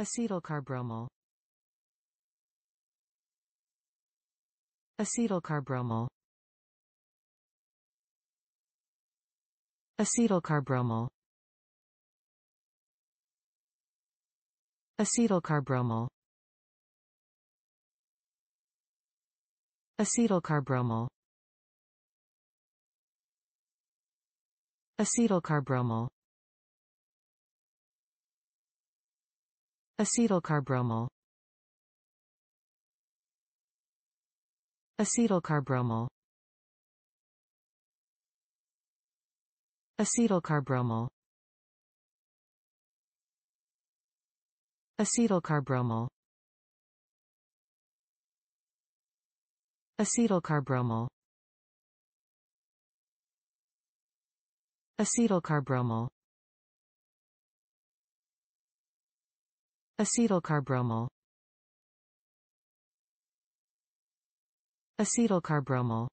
Acetylcarbromal Acetylcarbromal Acetylcarbromal Acetylcarbromal Acetylcarbromal Acetylcarbromal Acetylcarbromal Acetylcarbromal Acetylcarbromal Acetylcarbromal Acetylcarbromal Acetylcarbromal Acetylcarbromal Acetylcarbromal